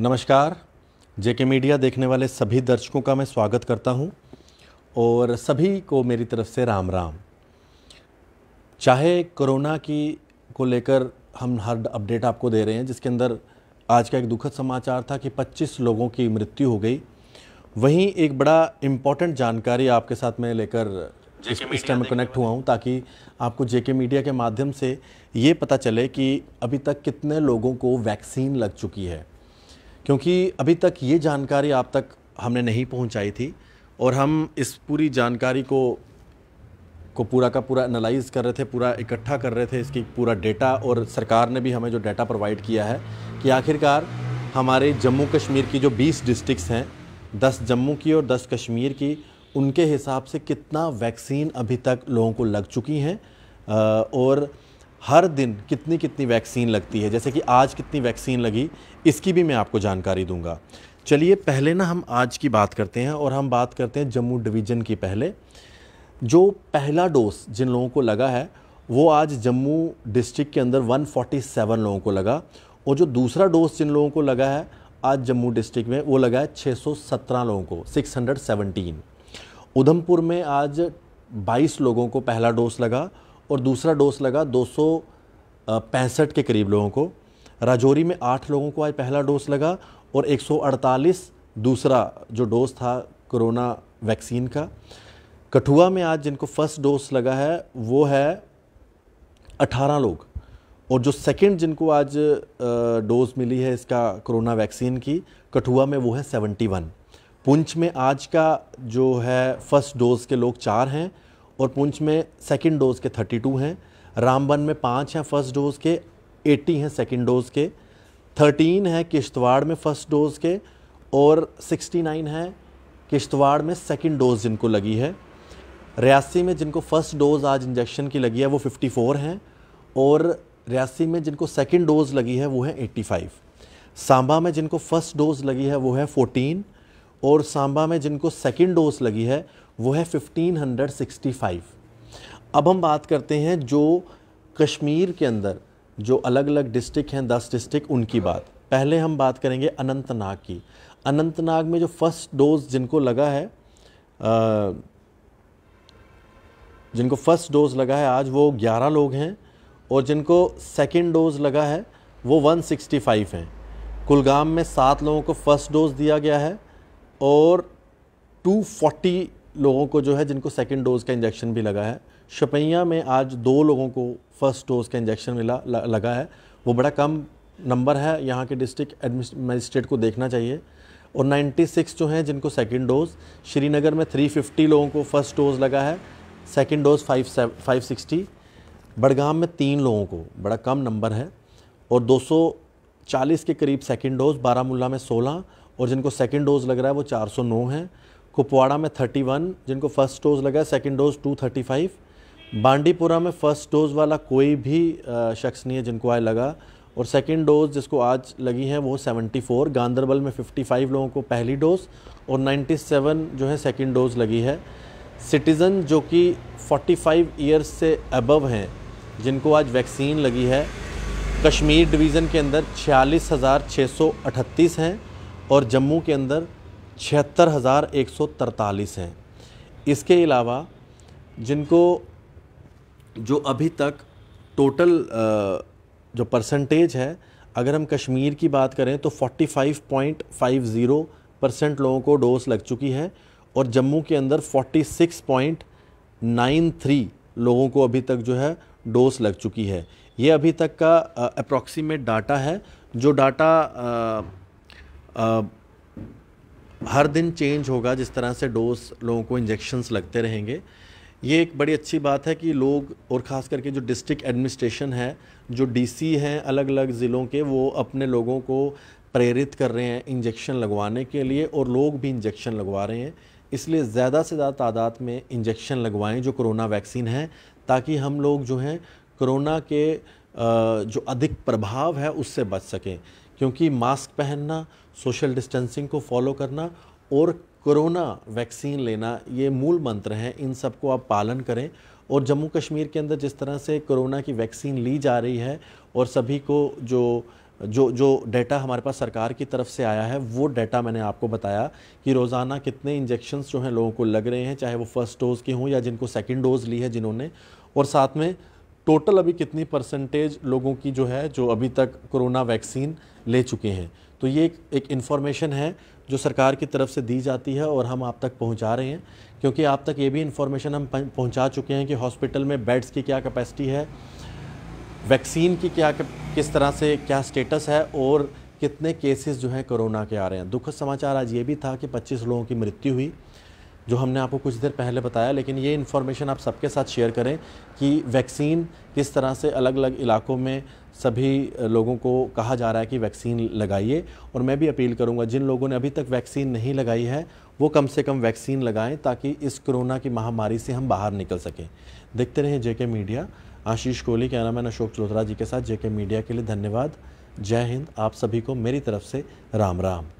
नमस्कार जेके मीडिया देखने वाले सभी दर्शकों का मैं स्वागत करता हूं और सभी को मेरी तरफ से राम राम चाहे कोरोना की को लेकर हम हर अपडेट आपको दे रहे हैं जिसके अंदर आज का एक दुखद समाचार था कि 25 लोगों की मृत्यु हो गई वहीं एक बड़ा इम्पॉर्टेंट जानकारी आपके साथ मैं लेकर इस, इस टाइम में कनेक्ट हुआ हूं ताकि आपको जेके मीडिया के माध्यम से ये पता चले कि अभी तक कितने लोगों को वैक्सीन लग चुकी है क्योंकि अभी तक ये जानकारी आप तक हमने नहीं पहुंचाई थी और हम इस पूरी जानकारी को को पूरा का पूरा एनालाइज कर रहे थे पूरा इकट्ठा कर रहे थे इसकी पूरा डेटा और सरकार ने भी हमें जो डेटा प्रोवाइड किया है कि आखिरकार हमारे जम्मू कश्मीर की जो 20 डिस्ट्रिक्स हैं 10 जम्मू की और 10 कश्मीर की उनके हिसाब से कितना वैक्सीन अभी तक लोगों को लग चुकी हैं और हर दिन कितनी कितनी वैक्सीन लगती है जैसे कि आज कितनी वैक्सीन लगी इसकी भी मैं आपको जानकारी दूंगा चलिए पहले ना हम आज की बात करते हैं और हम बात करते हैं जम्मू डिवीज़न की पहले जो पहला डोज जिन लोगों को लगा है वो आज जम्मू डिस्ट्रिक्ट के अंदर 147 लोगों को लगा और जो दूसरा डोज जिन लोगों को लगा है आज जम्मू डिस्ट्रिक्ट में वो लगा है 617 लोगों को 617 उधमपुर में आज 22 लोगों को पहला डोज लगा और दूसरा डोज लगा दो पैंसठ के करीब लोगों को राजौरी में आठ लोगों को आज पहला डोज लगा और 148 दूसरा जो डोज था कोरोना वैक्सीन का कठुआ में आज जिनको फर्स्ट डोज लगा है वो है 18 लोग और जो सेकंड जिनको आज डोज मिली है इसका कोरोना वैक्सीन की कठुआ में वो है 71 पुंछ में आज का जो है फर्स्ट डोज के लोग चार हैं और पुंछ में सेकेंड डोज़ के थर्टी टू हैं रामबन में पाँच हैं फर्स्ट डोज़ के एट्टी हैं सेकेंड डोज़ के थर्टीन हैं किश्तवाड़ में फ़र्स्ट डोज़ के और सिक्सटी नाइन हैं किश्तवाड़ में सेकेंड डोज़ जिनको लगी है रियासी में जिनको फ़र्स्ट डोज़ आज इंजेक्शन की लगी है वो फिफ्टी फ़ोर हैं और रियासी में जिनको सेकेंड डोज़ लगी है वो है एट्टी फाइव सांबा में जिनको फ़र्स्ट डोज़ लगी है वो है फोर्टीन और सांबा में जिनको सेकेंड डोज़ लगी है वो है 1565 अब हम बात करते हैं जो कश्मीर के अंदर जो अलग अलग डिस्ट्रिक्ट हैं दस डिस्ट्रिक्ट उनकी बात पहले हम बात करेंगे अनंतनाग की अनंतनाग में जो फर्स्ट डोज जिनको लगा है आ, जिनको फर्स्ट डोज लगा है आज वो 11 लोग हैं और जिनको सेकेंड डोज लगा है वो 165 हैं कुलगाम में सात लोगों को फर्स्ट डोज दिया गया है और फोर्टी लोगों को जो है जिनको सेकेंड डोज़ का इंजेक्शन भी लगा है शपैया में आज दो लोगों को फर्स्ट डोज़ का इंजेक्शन मिला लगा है वो बड़ा कम नंबर है यहाँ के डिस्ट्रिक्ट मजिस्ट्रेट को देखना चाहिए और 96 जो हैं जिनको सेकेंड डोज़ श्रीनगर में 350 लोगों को फर्स्ट डोज़ लगा है second dose five five sixty Budgam में तीन लोगों को बड़ा कम नंबर है और 240 के करीब सेकेंड डोज़ बारामूला में 16 और जिनको सेकेंड डोज़ लग रहा है वो 409 हैं कुपवाड़ा में 31 जिनको फर्स्ट डोज लगा सेकेंड डोज 235 बांडीपुरा में फर्स्ट डोज वाला कोई भी शख्स नहीं है जिनको आए लगा और सेकेंड डोज जिसको आज लगी है वो 74 गांधरबल में 55 लोगों को पहली डोज और 97 जो है सेकेंड डोज लगी है सिटीज़न जो कि 45 ईयर्स से अबव हैं जिनको आज वैक्सीन लगी है कश्मीर डिवीज़न के अंदर छियालीस हैं और जम्मू के अंदर छिहत्तर हज़ार एक सौ तरतालीस हैं इसके अलावा जिनको जो अभी तक टोटल जो परसेंटेज है अगर हम कश्मीर की बात करें तो 45.50 परसेंट लोगों को डोज लग चुकी है और जम्मू के अंदर 46.93 लोगों को अभी तक जो है डोज लग चुकी है ये अभी तक का अप्रॉक्सीमेट डाटा है जो डाटा हर दिन चेंज होगा जिस तरह से डोज लोगों को इंजेक्शन्स लगते रहेंगे ये एक बड़ी अच्छी बात है कि लोग और ख़ास करके जो डिस्ट्रिक्ट एडमिनिस्ट्रेशन है जो डीसी हैं अलग अलग ज़िलों के वो अपने लोगों को प्रेरित कर रहे हैं इंजेक्शन लगवाने के लिए और लोग भी इंजेक्शन लगवा रहे हैं इसलिए ज़्यादा से ज़्यादा तादाद में इंजेक्शन लगवाएं जो कोरोना वैक्सीन है ताकि हम लोग जो हैं कोरोना के जो अधिक प्रभाव है उससे बच सकें क्योंकि मास्क पहनना सोशल डिस्टेंसिंग को फॉलो करना और कोरोना वैक्सीन लेना ये मूल मंत्र हैं इन सबको आप पालन करें और जम्मू कश्मीर के अंदर जिस तरह से कोरोना की वैक्सीन ली जा रही है और सभी को जो जो जो डेटा हमारे पास सरकार की तरफ से आया है वो डाटा मैंने आपको बताया कि रोज़ाना कितने इंजेक्शन्स जो हैं लोगों को लग रहे हैं चाहे वो फर्स्ट डोज़ के हों या जिनको सेकेंड डोज़ ली है जिन्होंने और साथ में टोटल अभी कितनी परसेंटेज लोगों की जो है जो अभी तक कोरोना वैक्सीन ले चुके हैं तो ये एक, इन्फॉर्मेशन है जो सरकार की तरफ से दी जाती है और हम आप तक पहुंचा रहे हैं क्योंकि आप तक ये भी इन्फॉर्मेशन हम पहुंचा चुके हैं कि हॉस्पिटल में बेड्स की क्या कैपेसिटी है वैक्सीन की क्या किस तरह से क्या स्टेटस है और कितने केसेस जो हैं कोरोना के आ रहे हैं दुखद समाचार आज ये भी था कि 25 लोगों की मृत्यु हुई जो हमने आपको कुछ देर पहले बताया लेकिन ये इन्फॉर्मेशन आप सबके साथ शेयर करें कि वैक्सीन किस तरह से अलग अलग इलाकों में सभी लोगों को कहा जा रहा है कि वैक्सीन लगाइए और मैं भी अपील करूंगा जिन लोगों ने अभी तक वैक्सीन नहीं लगाई है वो कम से कम वैक्सीन लगाएं ताकि इस कोरोना की महामारी से हम बाहर निकल सकें देखते रहें जेके मीडिया आशीष कोहली क्या नाम है अशोक चौधरा जी के साथ जेके मीडिया के लिए धन्यवाद जय हिंद आप सभी को मेरी तरफ से राम राम